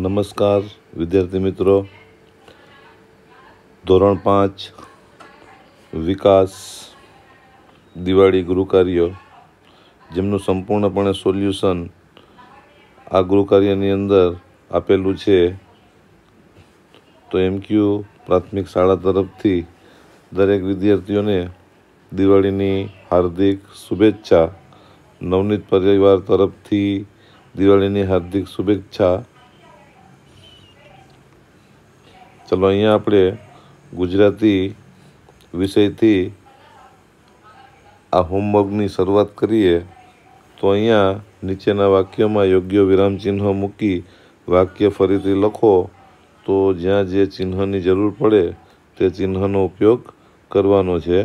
નમસ્કાર વિદ્યાર્થી મિત્રો ધોરણ પાંચ વિકાસ દિવાળી ગૃહકાર્યો જેમનું સંપૂર્ણપણે સોલ્યુશન આ ગૃહકાર્યની અંદર આપેલું છે તો એમ એમક્યુ પ્રાથમિક શાળા તરફથી દરેક વિદ્યાર્થીઓને દિવાળીની હાર્દિક શુભેચ્છા નવનીત પરિવાર તરફથી દિવાળીની હાર્દિક શુભેચ્છા ચલો અહીંયા આપણે ગુજરાતી વિષયથી આ હોમવર્કની શરૂઆત કરીએ તો અહીંયા નીચેના વાક્યમાં યોગ્ય વિરામચિહ્ન મૂકી વાક્ય ફરીથી લખો તો જ્યાં જે ચિહ્નની જરૂર પડે તે ચિહ્નનો ઉપયોગ કરવાનો છે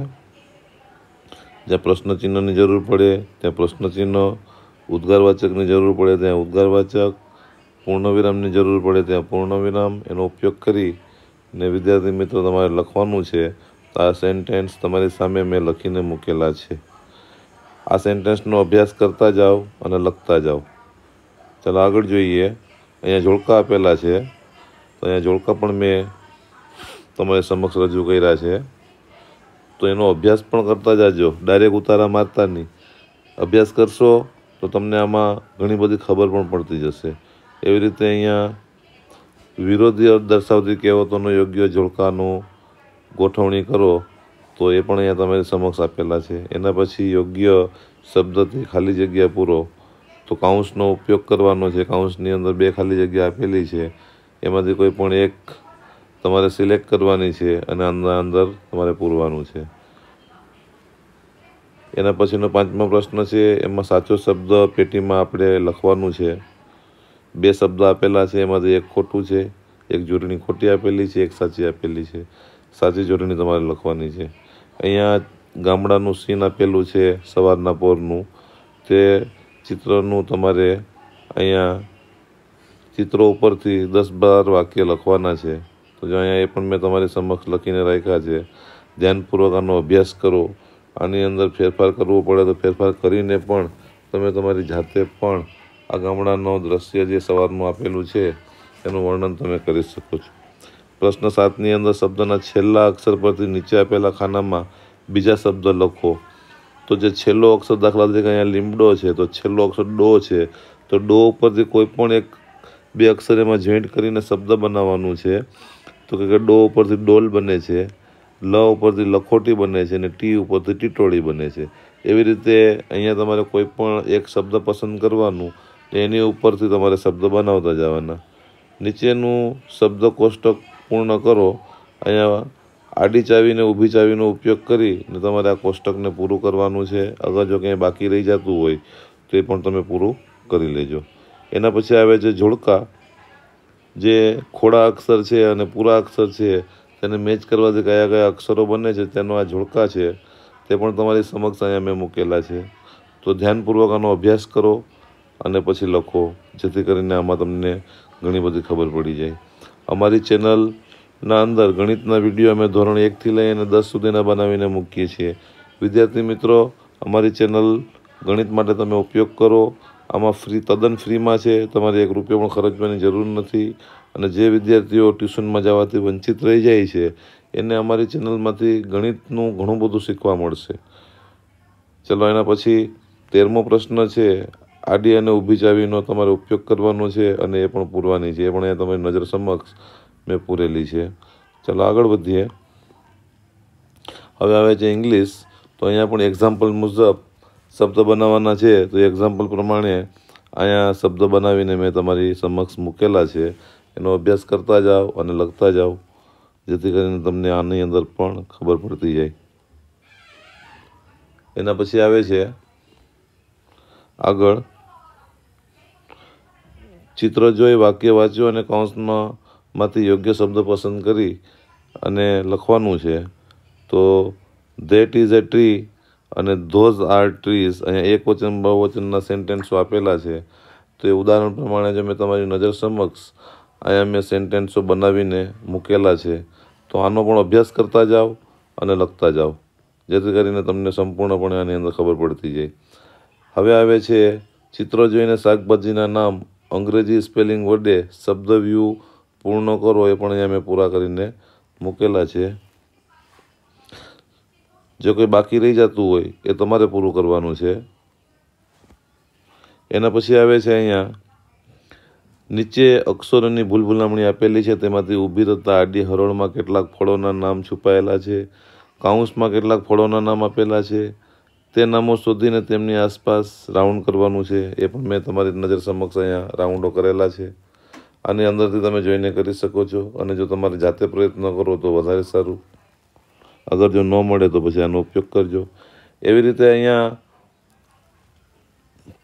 જ્યાં પ્રશ્નચિહ્નની જરૂર પડે ત્યાં પ્રશ્નચિહ્નો ચિહ્ન ઉદ્ગારવાચકની જરૂર પડે ત્યાં ઉદ્ગારવાચક પૂર્ણવિરામની જરૂર પડે ત્યાં પૂર્ણવિરામ એનો ઉપયોગ કરી ને વિદ્યાર્થી મિત્રો તમારે લખવાનું છે તો આ સેન્ટેન્સ તમારી સામે મેં લખીને મૂકેલા છે આ સેન્ટેન્સનો અભ્યાસ કરતા જાઓ અને લખતા જાઓ ચાલો આગળ જોઈએ અહીંયા જોડકા આપેલા છે તો અહીંયા જોડકા પણ મેં તમારી સમક્ષ રજૂ કર્યા છે તો એનો અભ્યાસ પણ કરતા જાજો ડાયરેક્ટ ઉતારા મારતા નહીં અભ્યાસ કરશો તો તમને આમાં ઘણી બધી ખબર પણ પડતી જશે એવી રીતે અહીંયા વિરોધી દર્શાવતી કહેવતોનો યોગ્ય જોડકાનું ગોઠવણી કરો તો એ પણ અહીંયા તમારી સમક્ષ આપેલા છે એના પછી યોગ્ય શબ્દથી ખાલી જગ્યા પૂરો તો કાઉન્સનો ઉપયોગ કરવાનો છે કાઉન્સની અંદર બે ખાલી જગ્યા આપેલી છે એમાંથી કોઈ પણ એક તમારે સિલેક્ટ કરવાની છે અને અંદર અંદર તમારે પૂરવાનું છે એના પછીનો પાંચમો પ્રશ્ન છે એમાં સાચો શબ્દ પેટીમાં આપણે લખવાનું છે બે શબ્દ આપેલા છે એમાંથી એક ખોટું છે એક જોડણી ખોટી આપેલી છે એક સાચી આપેલી છે સાચી જોડણી તમારે લખવાની છે અહીંયા ગામડાનું સીન આપેલું છે સવારના પોરનું તે ચિત્રનું તમારે અહીંયા ચિત્રો ઉપરથી દસ બાર વાક્ય લખવાના છે તો જો અહીંયા એ પણ મેં તમારી સમક્ષ લખીને રાખ્યા છે ધ્યાનપૂર્વક આનો અભ્યાસ કરો આની અંદર ફેરફાર કરવો પડે તો ફેરફાર કરીને પણ તમે તમારી જાતે પણ આ ગામડાનો દ્રશ્ય જે સવારનું આપેલું છે એનું વર્ણન તમે કરી શકો છો પ્રશ્ન સાતની અંદર શબ્દના છેલ્લા અક્ષર પરથી નીચે આપેલા ખાનામાં બીજા શબ્દ લખો તો જે છેલ્લો અક્ષર દાખલા તરીકે અહીંયા લીમડો છે તો છેલ્લો અક્ષર ડો છે તો ડો ઉપરથી કોઈ પણ એક બે અક્ષર એમાં જોઈન્ટ કરીને શબ્દ બનાવવાનું છે તો કે ડો ઉપરથી ડોલ બને છે લ ઉપરથી લખોટી બને છે અને ટી ઉપરથી ટીટોળી બને છે એવી રીતે અહીંયા તમારે કોઈ પણ એક શબ્દ પસંદ કરવાનું એની ઉપરથી તમારે શબ્દ બનાવતા જવાના નીચેનું શબ્દ કોષ્ટક પૂર્ણ કરો અહીંયા આડી ચાવીને ઊભી ચાવીનો ઉપયોગ કરીને તમારે આ કોષ્ટકને પૂરું કરવાનું છે અગર જો ક્યાંય બાકી રહી જતું હોય તો એ પણ તમે પૂરું કરી લેજો એના પછી આવે છે જોડકા જે ખોડા અક્ષર છે અને પૂરા અક્ષર છે તેને મેચ કરવાથી કયા કયા અક્ષરો બને છે તેનો આ જોડકા છે તે પણ તમારી સમક્ષ અહીંયા મેં મૂકેલા છે તો ધ્યાનપૂર્વક આનો અભ્યાસ કરો અને પછી લખો જેથી કરીને આમાં તમને ઘણી બધી ખબર પડી જાય અમારી ચેનલના અંદર ગણિતના વિડીયો અમે ધોરણ એકથી લઈ અને દસ સુધીના બનાવીને મૂકીએ છીએ વિદ્યાર્થી મિત્રો અમારી ચેનલ ગણિત માટે તમે ઉપયોગ કરો આમાં ફ્રી તદ્દન ફ્રીમાં છે તમારે એક રૂપિયો પણ ખર્ચવાની જરૂર નથી અને જે વિદ્યાર્થીઓ ટ્યુશનમાં જવાથી વંચિત રહી જાય છે એને અમારી ચેનલમાંથી ગણિતનું ઘણું બધું શીખવા મળશે ચલો એના પછી તેરમો પ્રશ્ન છે આડી અને ઊભી ચાવીનો તમારે ઉપયોગ કરવાનો છે અને એ પણ પૂરવાની છે એ પણ અહીંયા તમારી નજર સમક્ષ મેં પૂરેલી છે ચાલો આગળ વધીએ હવે આવે છે ઇંગ્લિશ તો અહીંયા પણ એક્ઝામ્પલ મુજબ શબ્દ બનાવવાના છે તો એક્ઝામ્પલ પ્રમાણે અહીંયા શબ્દ બનાવીને મેં તમારી સમક્ષ મૂકેલા છે એનો અભ્યાસ કરતા જાઓ અને લખતા જાઓ જેથી કરીને તમને આની અંદર પણ ખબર પડતી જાય એના પછી આવે છે આગળ ચિત્ર જોઈ વાક્ય વાંચ્યું અને કૌંસમાં યોગ્ય શબ્દ પસંદ કરી અને લખવાનું છે તો ધેટ ઇઝ અ ટ્રી અને ધોઝ આર ટ્રીઝ અહીંયા એક વચન બહુ વચનના સેન્ટેન્સો આપેલા છે તો એ ઉદાહરણ પ્રમાણે જો મેં તમારી નજર સમક્ષ અહીંયા મેં સેન્ટેન્સો બનાવીને મૂકેલા છે તો આનો પણ અભ્યાસ કરતા જાઓ અને લખતા જાઓ જેથી કરીને તમને સંપૂર્ણપણે આની અંદર ખબર પડતી જાય હવે આવે છે ચિત્ર જોઈને શાકભાજીના નામ અંગ્રેજી સ્પેલિંગ વડે શબ્દ શબ્દવ્યૂહ પૂર્ણ કરો એ પણ અહીંયા મેં પૂરા કરીને મૂકેલા છે જો કંઈ બાકી રહી જતું હોય એ તમારે પૂરું કરવાનું છે એના પછી આવે છે અહીંયા નીચે અક્ષરોની ભૂલભુલામણી આપેલી છે તેમાંથી ઊભી થતા આડી હરોળમાં કેટલાક ફળોના નામ છુપાયેલા છે કાઉન્સમાં કેટલાક ફળોના નામ આપેલા છે તે નામો શોધીને તેમની આસપાસ રાઉન્ડ કરવાનું છે એ પણ મેં તમારી નજર સમક્ષ અહીંયા રાઉન્ડો કરેલા છે આની અંદરથી તમે જોઈને કરી શકો છો અને જો તમારે જાતે પ્રયત્ન કરો તો વધારે સારું અગર જો ન મળે તો પછી આનો ઉપયોગ કરજો એવી રીતે અહીંયા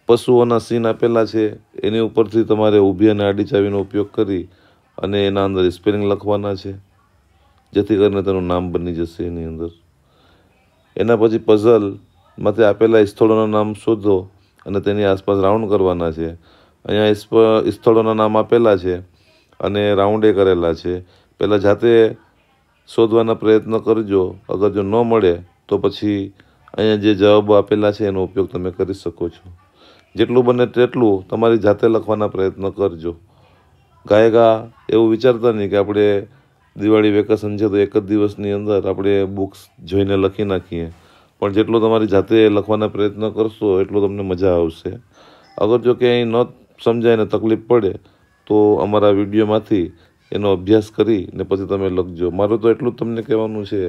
પશુઓના સીન આપેલા છે એની ઉપરથી તમારે ઊભી અને આડી ચાવીનો ઉપયોગ કરી અને એના અંદર સ્પેલિંગ લખવાના છે જેથી કરીને તેનું નામ બની જશે એની અંદર એના પછી પઝલ માટે આપેલા સ્થળોના નામ શોધો અને તેની આસપાસ રાઉન્ડ કરવાના છે અહીંયા સ્થળોના નામ આપેલા છે અને રાઉન્ડે કરેલા છે પહેલાં જાતે શોધવાના પ્રયત્ન કરજો અગર જો ન મળે તો પછી અહીંયા જે જવાબો આપેલા છે એનો ઉપયોગ તમે કરી શકો છો જેટલું બને તેટલું તમારી જાતે લખવાના પ્રયત્ન કરજો ગાયકા એવું વિચારતા નહીં કે આપણે દિવાળી વેકેશન છે તો એક જ દિવસની અંદર આપણે બુક્સ જોઈને લખી નાખીએ પણ જેટલો તમારી જાતે લખવાના પ્રયત્ન કરશો એટલો તમને મજા આવશે અગર જો કે અહીં ન સમજાય ને તકલીફ પડે તો અમારા વિડીયોમાંથી એનો અભ્યાસ કરીને પછી તમે લખજો મારું તો એટલું જ તમને કહેવાનું છે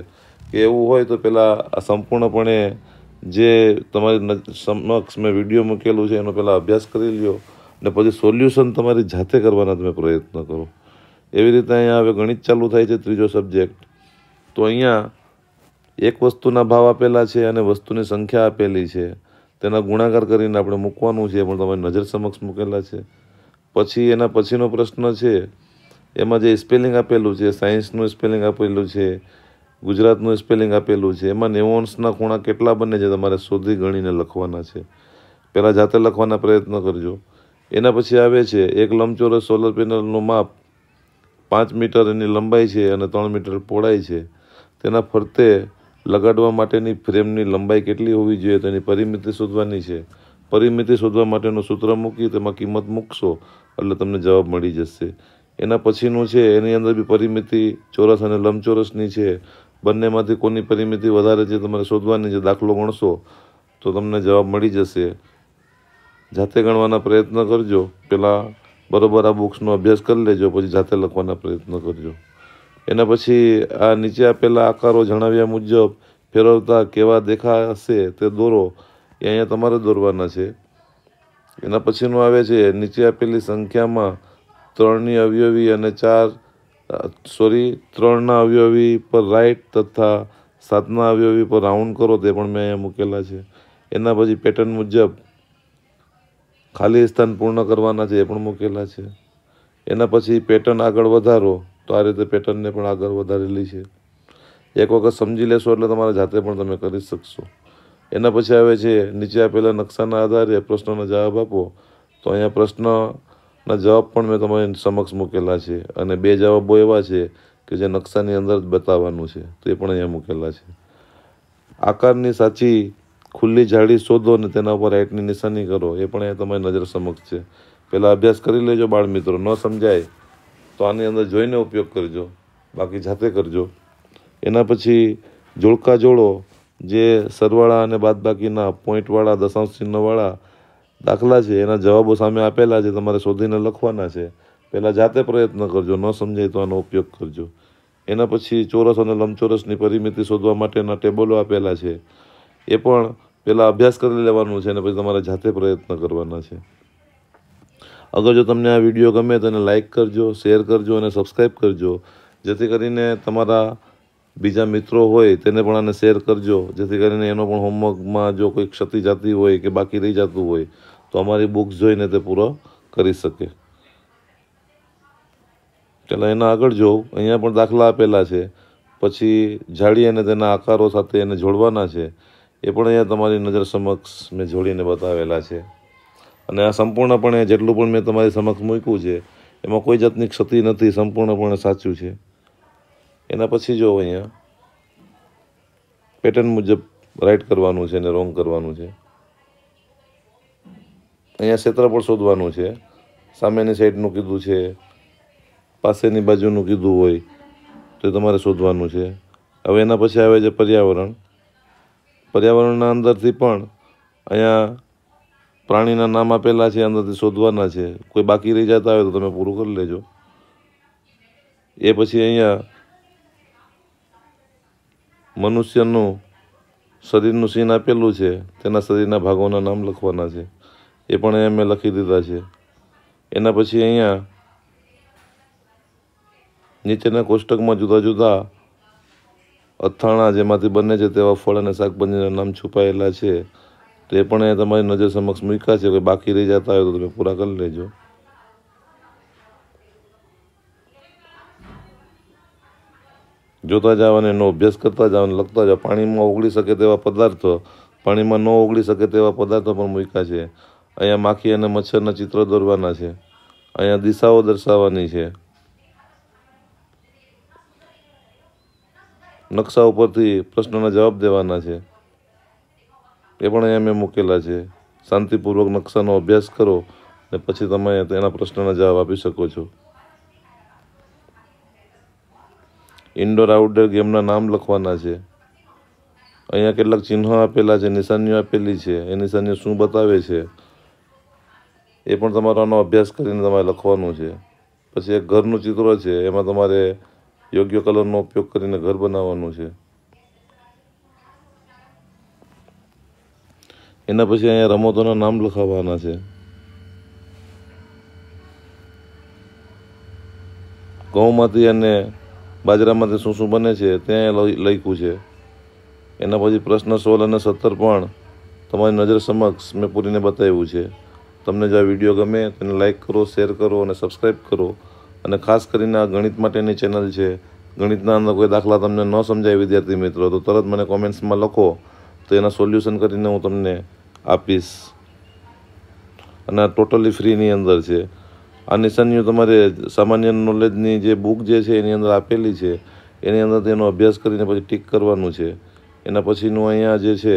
કે એવું હોય તો પહેલાં આ સંપૂર્ણપણે જે તમારી સમક્ષ મેં વિડીયો મૂકેલું છે એનો પહેલાં અભ્યાસ કરી લ્યો ને પછી સોલ્યુશન તમારી જાતે કરવાના તમે પ્રયત્ન કરો એવી રીતે અહીંયા હવે ગણિત ચાલુ થાય છે ત્રીજો સબ્જેક્ટ તો અહીંયા એક વસ્તુના ભાવ આપેલા છે અને વસ્તુની સંખ્યા આપેલી છે તેના ગુણાકાર કરીને આપણે મૂકવાનું છે પણ તમારી નજર સમક્ષ મૂકેલા છે પછી એના પછીનો પ્રશ્ન છે એમાં જે સ્પેલિંગ આપેલું છે સાયન્સનું સ્પેલિંગ આપેલું છે ગુજરાતનું સ્પેલિંગ આપેલું છે એમાં નેવોન્સના ખૂણા કેટલા બને છે તમારે શોધી ગણીને લખવાના છે પહેલાં જાતે લખવાના પ્રયત્ન કરજો એના પછી આવે છે એક લંબચોરસ સોલર પેનલનું માપ પાંચ મીટર એની લંબાઈ છે અને ત્રણ મીટર પહોળાઈ છે તેના ફરતે લગાડવા માટેની ફ્રેમની લંબાઈ કેટલી હોવી જોઈએ તેની પરિમિતિ શોધવાની છે પરિમિતિ શોધવા માટેનું સૂત્ર મૂકી તેમાં કિંમત મૂકશો એટલે તમને જવાબ મળી જશે એના પછીનું છે એની અંદર બી પરિમિતિ ચોરસ અને લંબચોરસની છે બંનેમાંથી કોની પરિમિતિ વધારે છે તમારે શોધવાની છે દાખલો ગણશો તો તમને જવાબ મળી જશે જાતે ગણવાના પ્રયત્ન કરજો પહેલાં બરોબર આ બુક્સનો અભ્યાસ કરી લેજો પછી જાતે લખવાના પ્રયત્ન કરજો એના પછી આ નીચે આપેલા આકારો જણાવ્યા મુજબ ફેરવતા કેવા દેખાશે તે દોરો એ અહીંયા તમારે દોરવાના છે એના પછીનું આવે છે નીચે આપેલી સંખ્યામાં ત્રણની અવયવી અને ચાર સોરી ત્રણના અવયવી પર રાઈટ તથા સાતના અવયવી પર રાઉન્ડ કરો તે પણ મેં અહીંયા મૂકેલા છે એના પછી પેટર્ન મુજબ ખાલી સ્થાન પૂર્ણ કરવાના છે એ પણ મૂકેલા છે એના પછી પેટર્ન આગળ વધારો તો આ રીતે પેટર્નને પણ આગળ વધારેલી છે એક વખત સમજી લેશો એટલે તમારે જાતે પણ તમે કરી શકશો એના પછી આવે છે નીચે આપેલા નકશાના આધારે પ્રશ્નનો જવાબ આપો તો અહીંયા પ્રશ્નના જવાબ પણ મેં તમારી સમક્ષ મૂકેલા છે અને બે જવાબો એવા છે કે જે નકશાની અંદર જ બતાવવાનું છે તે પણ અહીંયા મૂકેલા છે આકારની સાચી ખુલ્લી જાળી શોધો અને તેના ઉપર રાઇટની નિશાની કરો એ પણ અહીંયા તમારી નજર સમક્ષ છે પહેલાં અભ્યાસ કરી લેજો બાળ મિત્રો ન સમજાય તો આની અંદર જોઈને ઉપયોગ કરજો બાકી જાતે કરજો એના પછી જોડકા જોડો જે સરવાળા અને બાદબાકીના પોઈન્ટવાળા દશાંશ ચિહ્નવાળા દાખલા છે એના જવાબો સામે આપેલા છે તમારે શોધીને લખવાના છે પહેલાં જાતે પ્રયત્ન કરજો ન સમજાય તો આનો ઉપયોગ કરજો એના પછી ચોરસ અને લંબચોરસની પરિમિતિ શોધવા માટેના ટેબલો આપેલા છે એ પણ પહેલાં અભ્યાસ કરી લેવાનું છે અને પછી તમારે જાતે પ્રયત્ન કરવાના છે અગર જો તમને આ વિડીયો ગમે તો એને લાઇક કરજો શેર કરજો અને સબસ્ક્રાઈબ કરજો જેથી કરીને તમારા બીજા મિત્રો હોય તેને પણ આને શેર કરજો જેથી કરીને એનો પણ હોમવર્કમાં જો કોઈ ક્ષતિ જતી હોય કે બાકી રહી જતું હોય તો અમારી બુક્સ જોઈને તે પૂરો કરી શકે ચાલો એના આગળ જો અહીંયા પણ દાખલા આપેલા છે પછી જાળી અને તેના આકારો સાથે એને જોડવાના છે એ પણ અહીંયા તમારી નજર સમક્ષ મેં જોડીને બતાવેલા છે અને આ સંપૂર્ણપણે જેટલું પણ મેં તમારી સમક્ષ મૂક્યું છે એમાં કોઈ જાતની ક્ષતિ નથી સંપૂર્ણપણે સાચું છે એના પછી જો અહીંયા પેટર્ન મુજબ રાઈટ કરવાનું છે અને રોંગ કરવાનું છે અહીંયા ક્ષેત્રફળ શોધવાનું છે સામેની સાઈડનું કીધું છે પાસેની બાજુનું કીધું હોય તો તમારે શોધવાનું છે હવે એના પછી આવે છે પર્યાવરણ પર્યાવરણના અંદરથી પણ અહીંયા પ્રાણીના નામ આપેલા છે અંદરથી શોધવાના છે કોઈ બાકી રહી જતા હોય તો તમે પૂરું કરી લેજો એ પછી અહીંયા મનુષ્યનું શરીરનું સીન આપેલું છે તેના શરીરના ભાગોના નામ લખવાના છે એ પણ અહીંયા મેં લખી દીધા છે એના પછી અહીંયા નીચેના કોષ્ટકમાં જુદા જુદા અથાણા જેમાંથી બને છે તેવા ફળ અને શાકભાજીના નામ છુપાયેલા છે તો એ પણ એ તમારી નજર સમક્ષ મૂક્યા છે કોઈ બાકી રહી જતા હોય તો તમે પૂરા કરી લેજો જોતા જાઓ અને એનો અભ્યાસ કરતા જાઓ અને લખતા જાઓ પાણીમાં ઓગળી શકે તેવા પદાર્થો પાણીમાં ન ઓગળી શકે તેવા પદાર્થો પણ મૂક્યા છે અહીંયા માખી અને મચ્છરના ચિત્રો દોરવાના છે અહીંયા દિશાઓ દર્શાવવાની છે નકશા ઉપરથી પ્રશ્નોના જવાબ દેવાના છે એ પણ અહીંયા મેં મૂકેલા છે શાંતિપૂર્વક નકશાનો અભ્યાસ કરો ને પછી તમે એના પ્રશ્નના જવાબ આપી શકો છો ઇન્ડોર આઉટડોર ગેમના નામ લખવાના છે અહીંયા કેટલાક ચિહ્નો આપેલા છે નિશાનીઓ આપેલી છે એ નિશાનીઓ શું બતાવે છે એ પણ તમારો આનો અભ્યાસ કરીને તમારે લખવાનું છે પછી એક ઘરનું ચિત્ર છે એમાં તમારે યોગ્ય કલરનો ઉપયોગ કરીને ઘર બનાવવાનું છે એના પછી અહીંયા રમતોના નામ લખાવવાના છે ઘઉંમાંથી અને બાજરામાંથી શું શું બને છે ત્યાં લખ્યું છે એના પછી પ્રશ્ન સોળ અને સત્તર પણ તમારી નજર સમક્ષ મેં પૂરીને બતાવ્યું છે તમને જો આ વિડીયો ગમે તેને લાઇક કરો શેર કરો અને સબસ્ક્રાઈબ કરો અને ખાસ કરીને આ ગણિત માટેની ચેનલ છે ગણિતના અંદર કોઈ દાખલા તમને ન સમજાય વિદ્યાર્થી મિત્રો તો તરત મને કોમેન્ટ્સમાં લખો તો એના સોલ્યુશન કરીને હું તમને આપીશ અને આ ટોટલી ફ્રીની અંદર છે આ નિશાનીઓ તમારે સામાન્ય નોલેજની જે બુક જે છે એની અંદર આપેલી છે એની અંદર તેનો અભ્યાસ કરીને પછી ટીક કરવાનું છે એના પછીનું અહીંયા જે છે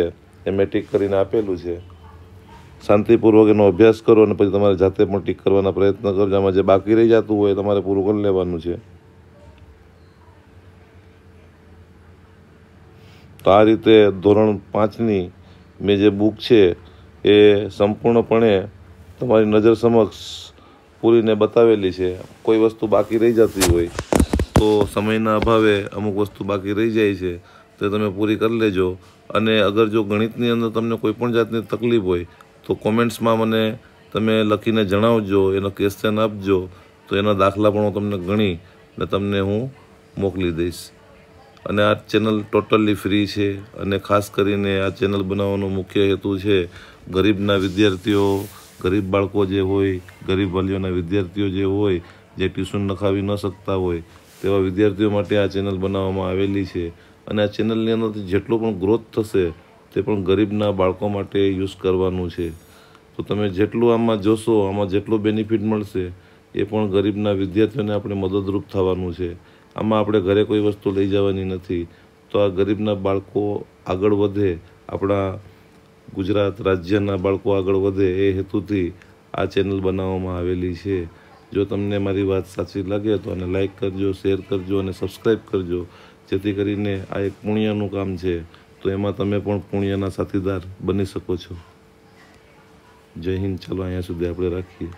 એ મેં ટીક કરીને આપેલું છે શાંતિપૂર્વક એનો અભ્યાસ કરો અને પછી તમારે જાતે પણ ટીક કરવાના પ્રયત્ન કરજો આમાં જે બાકી રહી જતું હોય તમારે પૂરું કરી લેવાનું છે તો આ રીતે ધોરણ પાંચની મેં જે બુક છે એ સંપૂર્ણપણે તમારી નજર સમક્ષ પૂરીને બતાવેલી છે કોઈ વસ્તુ બાકી રહી જતી હોય તો સમયના અભાવે અમુક વસ્તુ બાકી રહી જાય છે તો તમે પૂરી કરી લેજો અને અગર જો ગણિતની અંદર તમને કોઈપણ જાતની તકલીફ હોય તો કોમેન્ટ્સમાં મને તમે લખીને જણાવજો એનો ક્વેશ્ચન આપજો તો એના દાખલા પણ હું તમને ગણી ને તમને હું મોકલી દઈશ અને આ ચેનલ ટોટલી ફ્રી છે અને ખાસ કરીને આ ચેનલ બનાવવાનો મુખ્ય હેતુ છે ગરીબના વિદ્યાર્થીઓ ગરીબ બાળકો જે હોય ગરીબ વાલીઓના વિદ્યાર્થીઓ જે હોય જે ટ્યુશન નખાવી ન શકતા હોય તેવા વિદ્યાર્થીઓ માટે આ ચેનલ બનાવવામાં આવેલી છે અને આ ચેનલની અંદરથી જેટલો પણ ગ્રોથ થશે તે પણ ગરીબના બાળકો માટે યુઝ કરવાનું છે તો તમે જેટલું આમાં જોશો આમાં જેટલો બેનિફિટ મળશે એ પણ ગરીબના વિદ્યાર્થીઓને આપણે મદદરૂપ થવાનું છે આમાં આપણે ઘરે કોઈ વસ્તુ લઈ જવાની નથી તો આ ગરીબના બાળકો આગળ વધે આપણા ગુજરાત રાજ્યના બાળકો આગળ વધે એ હેતુથી આ ચેનલ બનાવવામાં આવેલી છે જો તમને મારી વાત સાચી લાગે તો આને લાઇક કરજો શેર કરજો અને સબસ્ક્રાઈબ કરજો જેથી કરીને આ એક પુણ્યનું કામ છે તો એમાં તમે પણ પુણ્યના સાથીદાર બની શકો છો જય હિન્દ ચાલો અહીંયા સુધી આપણે રાખીએ